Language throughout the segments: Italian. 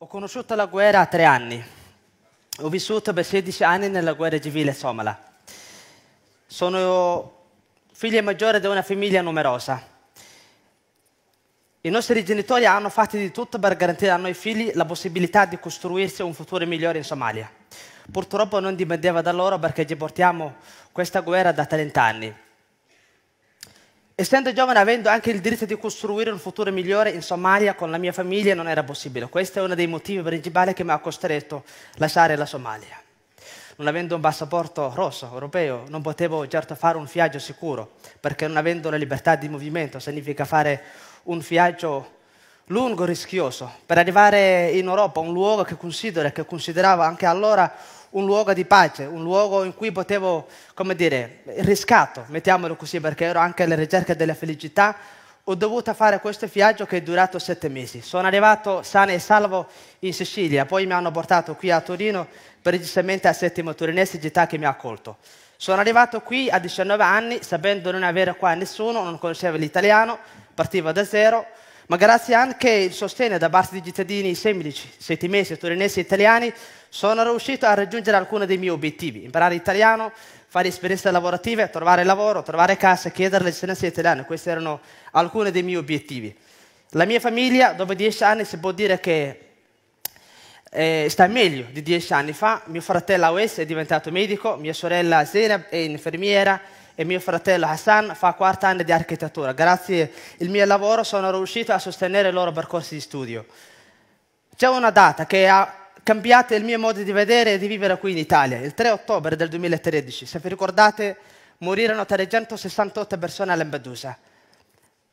Ho conosciuto la guerra a tre anni. Ho vissuto per 16 anni nella guerra civile somala. Sono figlio maggiore di una famiglia numerosa. I nostri genitori hanno fatto di tutto per garantire a noi figli la possibilità di costruirsi un futuro migliore in Somalia. Purtroppo non dipendeva da loro perché ci portiamo questa guerra da 30 anni. Essendo giovane, avendo anche il diritto di costruire un futuro migliore in Somalia con la mia famiglia, non era possibile. Questo è uno dei motivi principali che mi ha costretto a lasciare la Somalia. Non avendo un passaporto rosso europeo, non potevo certo fare un viaggio sicuro, perché non avendo la libertà di movimento significa fare un viaggio lungo e rischioso per arrivare in Europa, un luogo che, che consideravo anche allora un luogo di pace, un luogo in cui potevo, come dire, riscatto, mettiamolo così, perché ero anche alla ricerca della felicità, ho dovuto fare questo viaggio che è durato sette mesi. Sono arrivato sano e salvo in Sicilia, poi mi hanno portato qui a Torino, precisamente a Settimo Torinese, città che mi ha accolto. Sono arrivato qui a 19 anni, sapendo non avere qua nessuno, non conoscevo l'italiano, partivo da zero, ma grazie anche al sostegno da parte di cittadini semplici, settimesi, torinesi e italiani, sono riuscito a raggiungere alcuni dei miei obiettivi, imparare italiano, fare esperienze lavorative, trovare lavoro, trovare casa, chiedere la cittadinanza italiana, questi erano alcuni dei miei obiettivi. La mia famiglia, dopo dieci anni, si può dire che eh, sta meglio di dieci anni fa. Mio fratello Awes è diventato medico, mia sorella Zainab è infermiera e mio fratello Hassan fa quarta anno di architettura. Grazie al mio lavoro sono riuscito a sostenere i loro percorsi di studio. C'è una data che ha cambiate il mio modo di vedere e di vivere qui in Italia. Il 3 ottobre del 2013, se vi ricordate, morirono 368 persone a Lampedusa.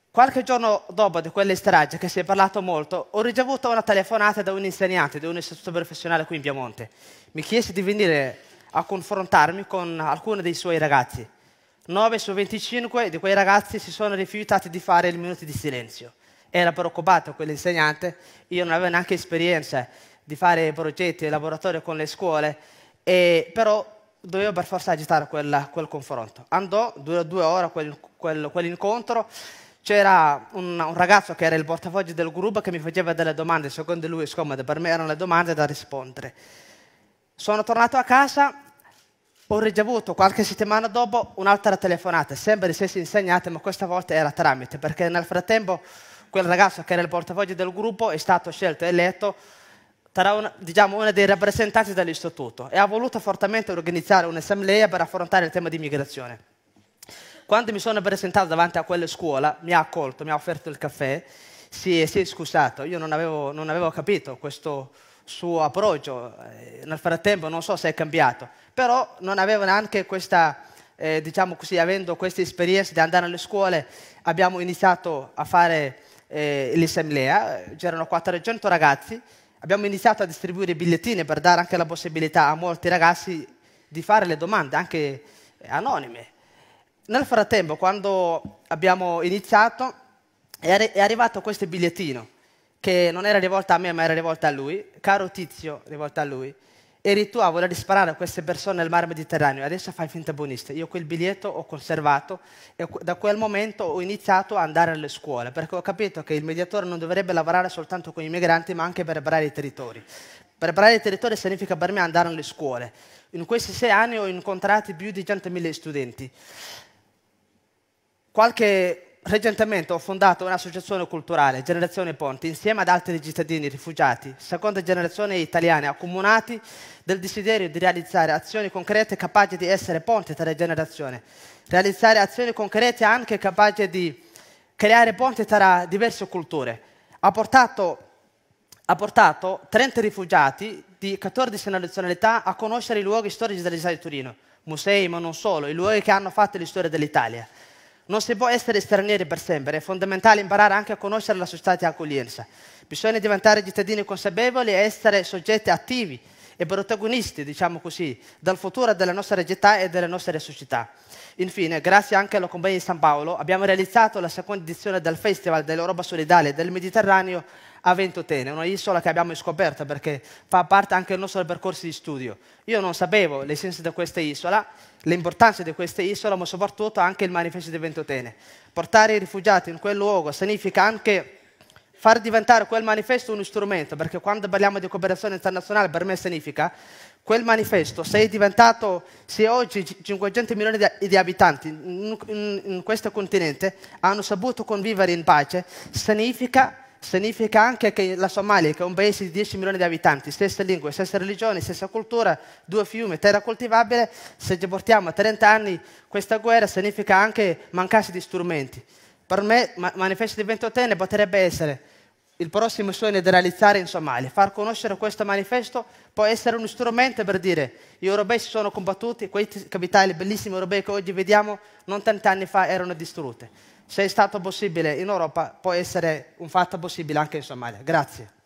Qualche giorno dopo di quelle strage, che si è parlato molto, ho ricevuto una telefonata da un insegnante di un istituto professionale qui in Piemonte. Mi chiese di venire a confrontarmi con alcuni dei suoi ragazzi. 9 su 25 di quei ragazzi si sono rifiutati di fare il minuto di silenzio. Era preoccupato quell'insegnante, io non avevo neanche esperienza di fare progetti e laboratori con le scuole, e, però dovevo per forza agitare quella, quel confronto. Andò, durò due ore quel, quel, quell'incontro, c'era un, un, ragazzo che era il portafoglio del gruppo che mi faceva delle domande, secondo lui scomode, per me erano le domande da rispondere. Sono tornato a casa, ho ricevuto qualche settimana dopo un'altra telefonata, sempre di stesse insegnate, ma questa volta era tramite, perché nel frattempo quel ragazzo che era il portafoglio del gruppo è stato scelto e eletto sarà una, diciamo, una dei rappresentanti dell'istituto e ha voluto fortemente organizzare un'assemblea per affrontare il tema di immigrazione. Quando mi sono presentato davanti a quella scuola, mi ha accolto, mi ha offerto il caffè, si è, si è scusato, io non avevo, non avevo capito questo, suo approccio. Eh, nel frattempo non so se è cambiato, però non aveva neanche questa, eh, diciamo così, avendo questa esperienza di andare alle scuole, abbiamo iniziato a fare eh, l'assemblea, c'erano 400 ragazzi abbiamo iniziato a distribuire bigliettini per dare anche la possibilità a molti ragazzi di fare le domande, anche anonime. Nel frattempo, quando abbiamo iniziato, è arrivato questo bigliettino, che non era rivolto a me, ma era rivolto a lui. Caro tizio, rivolto a lui eri tu a voler sparare a queste persone nel mar Mediterraneo, adesso fai finta buonista. Io quel biglietto ho conservato e da quel momento ho iniziato ad andare alle scuole, perché ho capito che il mediatore non dovrebbe lavorare soltanto con i migranti, ma anche per preparare i territori. Preparare i territori significa per me andare alle scuole. In questi sei anni ho incontrato più di 100.000 studenti. Qualche Recentemente ho fondato un'associazione culturale, Generazione Ponti, insieme ad altri cittadini rifugiati, seconda generazione italiana, accomunati del desiderio di realizzare azioni concrete capaci di essere ponti tra le generazioni, realizzare azioni concrete anche capaci di creare ponti tra diverse culture. Ha portato, ha portato 30 rifugiati di 14 nazionalità a conoscere i luoghi storici dell'Italia di Torino, musei ma non solo, i luoghi che hanno fatto l'istoria dell'Italia. Non si può essere stranieri per sempre, è fondamentale imparare anche a conoscere la società di accoglienza. Bisogna diventare cittadini consapevoli e essere soggetti attivi e protagonisti, diciamo così, del futuro della nostra città e delle nostre società. Infine, grazie anche alla Compagnia di San Paolo, abbiamo realizzato la seconda edizione del Festival dell'Europa Solidale del Mediterraneo a Ventotene, una isola che abbiamo scoperto perché fa parte anche del nostro percorso di studio. Io non sapevo l'essenza di questa isola, l'importanza di questa isola, ma soprattutto anche il manifesto di Ventotene. Portare i rifugiati in quel luogo significa anche far diventare quel manifesto uno strumento, perché quando parliamo di cooperazione internazionale per me significa quel manifesto, se è diventato, se oggi 500 milioni di, di abitanti in, in, in questo continente hanno saputo convivere in pace, significa significa anche che la Somalia, che è un paese di 10 milioni di abitanti, stessa lingua, stessa religione, stessa cultura, due fiumi, terra coltivabile, se ci portiamo a 30 anni questa guerra significa anche mancanza di strumenti. Per me ma- manifesto di ventottenne potrebbe essere il prossimo sogno da realizzare in Somalia. Far conoscere questo manifesto può essere uno strumento per dire gli europei si sono combattuti, quei capitali bellissimi europei che oggi vediamo non tanti anni fa erano distrutte se è stato possibile in Europa può essere un fatto possibile anche in Somalia. Grazie.